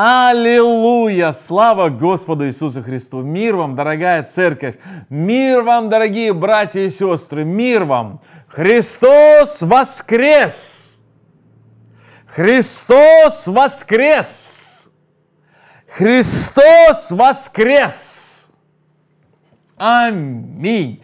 Аллилуйя! Слава Господу Иисусу Христу! Мир вам, дорогая церковь! Мир вам, дорогие братья и сестры! Мир вам! Христос воскрес! Христос воскрес! Христос воскрес! Аминь.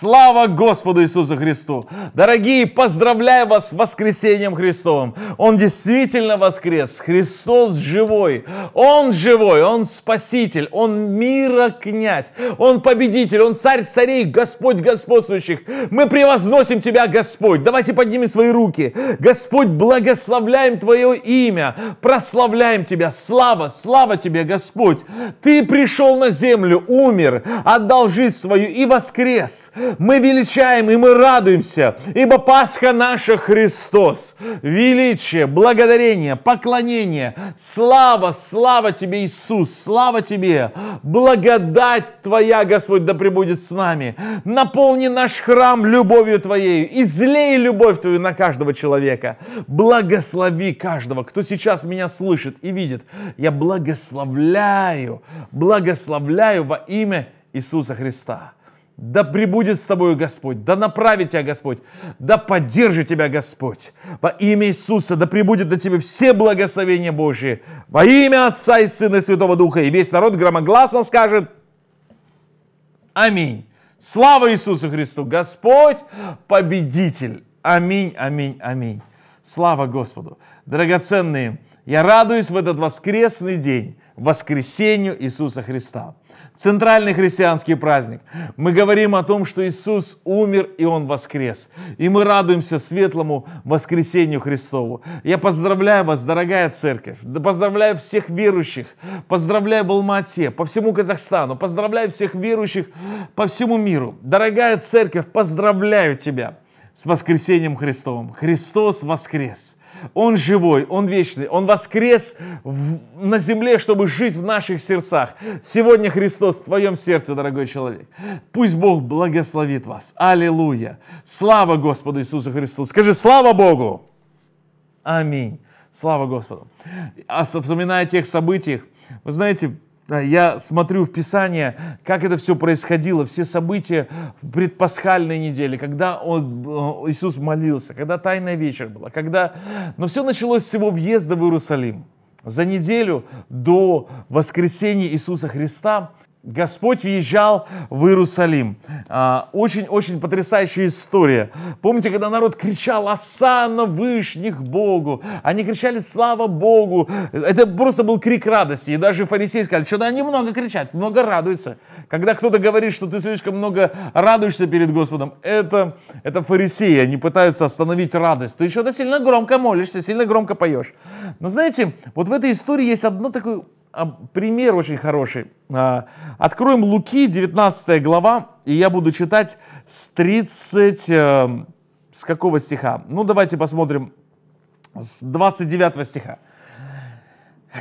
Слава Господу Иисусу Христу. Дорогие, поздравляю вас с воскресением Христовым. Он действительно воскрес. Христос живой. Он живой, Он спаситель, Он мира князь, Он победитель, Он царь царей, Господь господствующих. Мы превозносим Тебя, Господь. Давайте поднимем свои руки. Господь, благословляем Твое имя, прославляем Тебя. Слава, слава Тебе, Господь. Ты пришел на землю, умер, отдал жизнь жизнь свою и воскрес. Мы величаем и мы радуемся, ибо Пасха наша Христос. Величие, благодарение, поклонение, слава, слава Тебе, Иисус, слава Тебе. Благодать Твоя, Господь, да пребудет с нами. Наполни наш храм любовью Твоею, излей любовь Твою на каждого человека. Благослови каждого, кто сейчас меня слышит и видит. Я благословляю, благословляю во имя Иисуса Христа. Да прибудет с тобою Господь, да направит тебя Господь, да поддержит тебя Господь. Во имя Иисуса да прибудет на тебе все благословения Божьи. Во имя Отца и Сына и Святого Духа. И весь народ громогласно скажет Аминь. Слава Иисусу Христу! Господь победитель! Аминь, аминь, аминь. Слава Господу! Драгоценные, я радуюсь в этот воскресный день, воскресению Иисуса Христа центральный христианский праздник. Мы говорим о том, что Иисус умер и Он воскрес. И мы радуемся светлому воскресению Христову. Я поздравляю вас, дорогая церковь, поздравляю всех верующих, поздравляю в алма по всему Казахстану, поздравляю всех верующих по всему миру. Дорогая церковь, поздравляю тебя с воскресением Христовым. Христос воскрес! Он живой, Он вечный, Он воскрес в, на земле, чтобы жить в наших сердцах. Сегодня Христос в твоем сердце, дорогой человек. Пусть Бог благословит вас. Аллилуйя. Слава Господу Иисусу Христу. Скажи слава Богу. Аминь. Слава Господу. А вспоминая о тех событиях, вы знаете, Э, я смотрю в Писание, как это все происходило, все события предпасхальной недели, когда он, э, Иисус молился, когда тайная вечер была, когда... Но все началось с его въезда в Иерусалим. За неделю до воскресения Иисуса Христа Господь въезжал в Иерусалим. А, очень-очень потрясающая история. Помните, когда народ кричал «Асана вышних Богу!» Они кричали «Слава Богу!» Это просто был крик радости. И даже фарисеи сказали, что они много кричат, много радуются. Когда кто-то говорит, что ты слишком много радуешься перед Господом, это, это фарисеи, они пытаются остановить радость. Ты что-то сильно громко молишься, сильно громко поешь. Но знаете, вот в этой истории есть одно такое а, пример очень хороший. А, откроем Луки, 19 глава, и я буду читать с 30... Э, с какого стиха? Ну, давайте посмотрим с 29 стиха.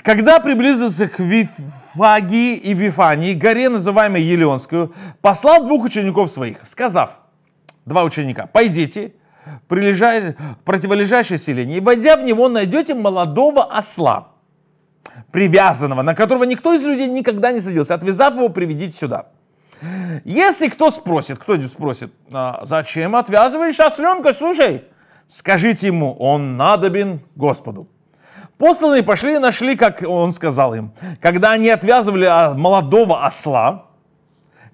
Когда приблизился к Вифагии и Вифании, горе, называемой Елеонскую, послал двух учеников своих, сказав, два ученика, «Пойдите, прилежа... противолежащее селение, и войдя в него, найдете молодого осла, привязанного, на которого никто из людей никогда не садился. Отвязав его, приведите сюда. Если кто спросит, кто-нибудь спросит, а зачем отвязываешь осленка, слушай, скажите ему, он надобен Господу. Посланные пошли и нашли, как он сказал им, когда они отвязывали а, молодого осла,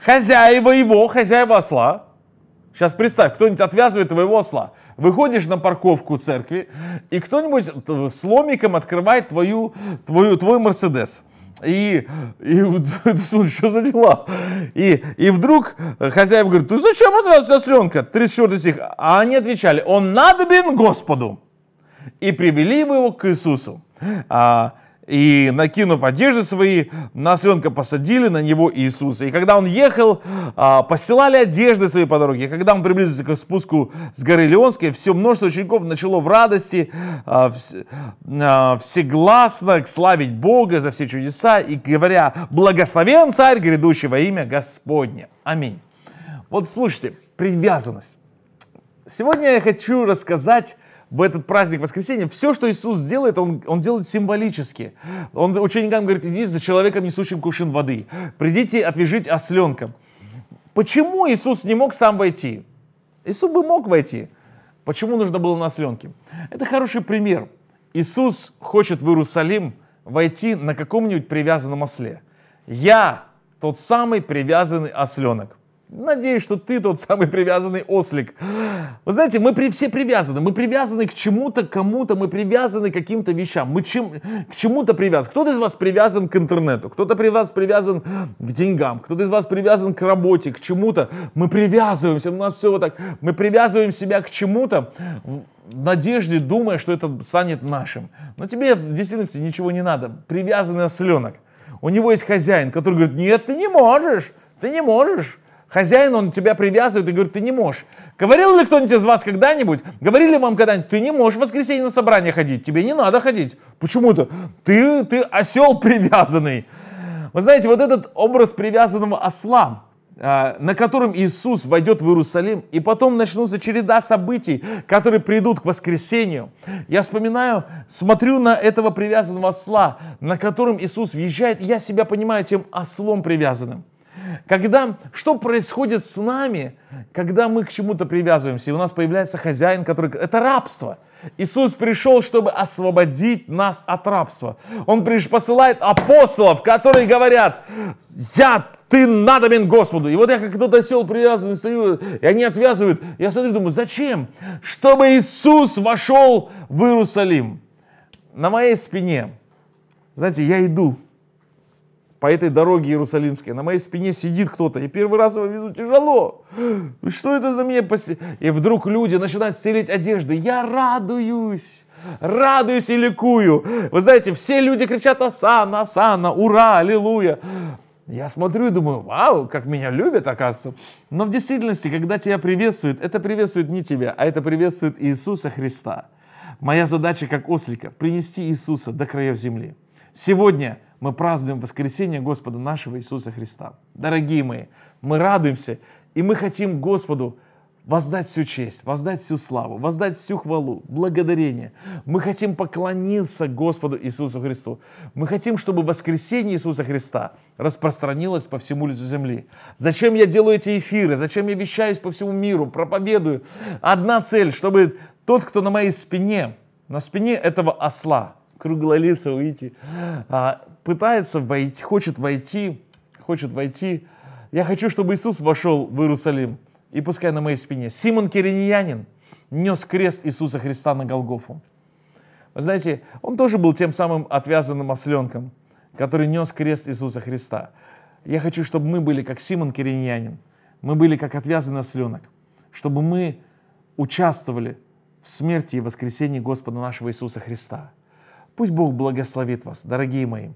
хозяева его, хозяева осла, сейчас представь, кто-нибудь отвязывает твоего осла, выходишь на парковку церкви, и кто-нибудь с ломиком открывает твою, твою, твой Мерседес. И, и что за дела? И, и вдруг хозяев говорит, ты зачем от нас сестренка? 34 стих. А они отвечали, он надобен Господу. И привели его к Иисусу. А, и, накинув одежды свои, на осленка посадили на него Иисуса. И когда он ехал, а, посылали одежды свои по дороге. И когда он приблизился к спуску с горы Леонской, все множество учеников начало в радости а, а, всегласно славить Бога за все чудеса и говоря, благословен царь, грядущий во имя Господне. Аминь. Вот слушайте, привязанность. Сегодня я хочу рассказать в этот праздник воскресения, все, что Иисус делает, он, он делает символически. Он ученикам говорит, "Иди за человеком, несущим кувшин воды. Придите отвяжить осленка. Почему Иисус не мог сам войти? Иисус бы мог войти. Почему нужно было на осленке? Это хороший пример. Иисус хочет в Иерусалим войти на каком-нибудь привязанном осле. Я тот самый привязанный осленок. Надеюсь, что ты тот самый привязанный ослик. Вы знаете, мы при, все привязаны. Мы привязаны к чему-то, кому-то, мы привязаны к каким-то вещам. Мы чем, к чему-то привязаны. Кто-то из вас привязан к интернету, кто-то при вас привязан к деньгам, кто-то из вас привязан к работе, к чему-то. Мы привязываемся, у нас все вот так. Мы привязываем себя к чему-то в надежде, думая, что это станет нашим. Но тебе в действительности ничего не надо. Привязанный осленок. У него есть хозяин, который говорит, нет, ты не можешь, ты не можешь. Хозяин, он тебя привязывает и говорит, ты не можешь. Говорил ли кто-нибудь из вас когда-нибудь, говорили вам когда-нибудь, ты не можешь в воскресенье на собрание ходить, тебе не надо ходить. Почему-то ты, ты осел привязанный. Вы знаете, вот этот образ привязанного осла, а, на котором Иисус войдет в Иерусалим, и потом начнутся череда событий, которые придут к воскресению. Я вспоминаю, смотрю на этого привязанного осла, на котором Иисус въезжает, и я себя понимаю тем ослом привязанным. Когда, что происходит с нами, когда мы к чему-то привязываемся, и у нас появляется хозяин, который... Это рабство. Иисус пришел, чтобы освободить нас от рабства. Он посылает апостолов, которые говорят, я, ты надобен Господу. И вот я как кто-то сел привязанный, стою, и они отвязывают. Я смотрю, думаю, зачем? Чтобы Иисус вошел в Иерусалим. На моей спине, знаете, я иду, по этой дороге иерусалимской. На моей спине сидит кто-то, и первый раз его везу тяжело. Что это за меня? после? И вдруг люди начинают стелить одежды. Я радуюсь. Радуюсь и ликую. Вы знаете, все люди кричат «Асана, Асана, ура, аллилуйя». Я смотрю и думаю, вау, как меня любят, оказывается. Но в действительности, когда тебя приветствуют, это приветствует не тебя, а это приветствует Иисуса Христа. Моя задача, как ослика, принести Иисуса до краев земли. Сегодня мы празднуем воскресение Господа нашего Иисуса Христа. Дорогие мои, мы радуемся, и мы хотим Господу воздать всю честь, воздать всю славу, воздать всю хвалу, благодарение. Мы хотим поклониться Господу Иисусу Христу. Мы хотим, чтобы воскресение Иисуса Христа распространилось по всему лицу земли. Зачем я делаю эти эфиры? Зачем я вещаюсь по всему миру, проповедую? Одна цель, чтобы тот, кто на моей спине, на спине этого осла, круглолицый уйти, а, пытается войти, хочет войти, хочет войти. Я хочу, чтобы Иисус вошел в Иерусалим, и пускай на моей спине. Симон Кириньянин нес крест Иисуса Христа на Голгофу. Вы знаете, он тоже был тем самым отвязанным осленком, который нес крест Иисуса Христа. Я хочу, чтобы мы были как Симон Кириньянин, мы были как отвязанный осленок, чтобы мы участвовали в смерти и воскресении Господа нашего Иисуса Христа. Пусть Бог благословит вас, дорогие мои.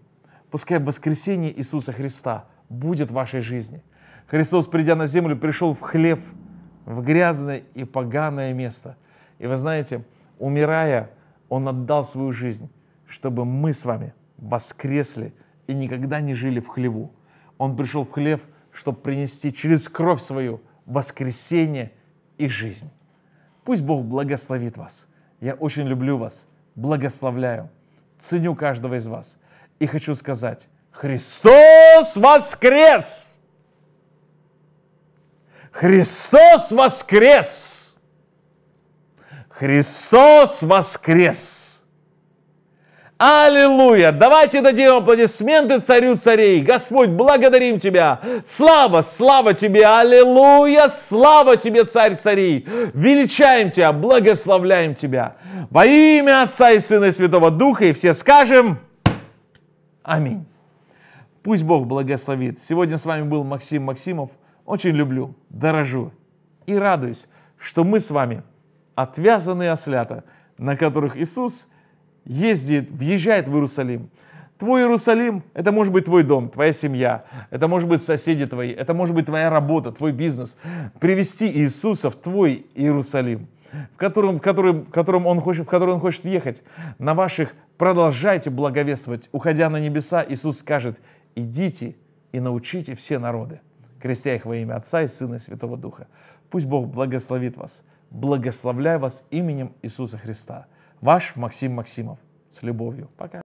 Пускай воскресение Иисуса Христа будет в вашей жизни. Христос, придя на землю, пришел в хлеб, в грязное и поганое место. И вы знаете, умирая, Он отдал свою жизнь, чтобы мы с вами воскресли и никогда не жили в хлеву. Он пришел в хлев, чтобы принести через кровь свою воскресение и жизнь. Пусть Бог благословит вас. Я очень люблю вас. Благословляю. Ценю каждого из вас. И хочу сказать, Христос воскрес! Христос воскрес! Христос воскрес! Аллилуйя! Давайте дадим аплодисменты царю царей. Господь, благодарим Тебя. Слава, слава Тебе. Аллилуйя! Слава Тебе, царь царей. Величаем Тебя, благословляем Тебя. Во имя Отца и Сына и Святого Духа. И все скажем Аминь. Пусть Бог благословит. Сегодня с вами был Максим Максимов. Очень люблю, дорожу и радуюсь, что мы с вами отвязанные ослята, на которых Иисус – ездит, въезжает в Иерусалим. Твой Иерусалим – это может быть твой дом, твоя семья, это может быть соседи твои, это может быть твоя работа, твой бизнес. Привести Иисуса в твой Иерусалим, в котором, в котором, в котором он хочет, в который он хочет ехать. На ваших продолжайте благовествовать. Уходя на небеса, Иисус скажет, идите и научите все народы, крестя их во имя Отца и Сына и Святого Духа. Пусть Бог благословит вас, благословляя вас именем Иисуса Христа. Ваш Максим Максимов. С любовью. Пока.